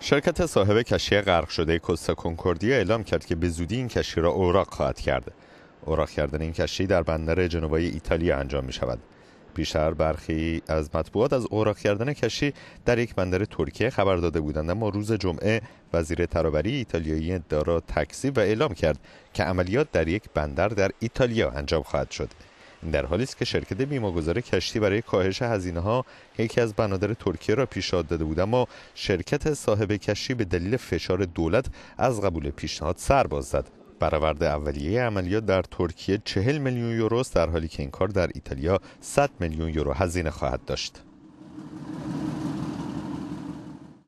شرکت صاحب کشتی غرق شده کوستا کنکوردیا اعلام کرد که به زودی این کشتی را اوراق خواهد کرد. اوراق کردن این کشتی در بندر جنوبی ایتالیا انجام می شود. بیشتر برخی از مطبوعات از اوراق کردن کشتی در یک بندر ترکیه خبر داده بودند اما روز جمعه وزیر ترابری ایتالیایی دارا تکسی و اعلام کرد که عملیات در یک بندر در ایتالیا انجام خواهد شد. در حالی است که شرکت بیماگذار کشتی برای کاهش هزینه ها یکی از بنادر ترکیه را پیشنهاد داده بود اما شرکت صاحب کشتی به دلیل فشار دولت از قبول پیشنهاد سر باز زد برآورد اولیه عملیات در ترکیه 40 میلیون یورو در حالی که این کار در ایتالیا 100 میلیون یورو هزینه خواهد داشت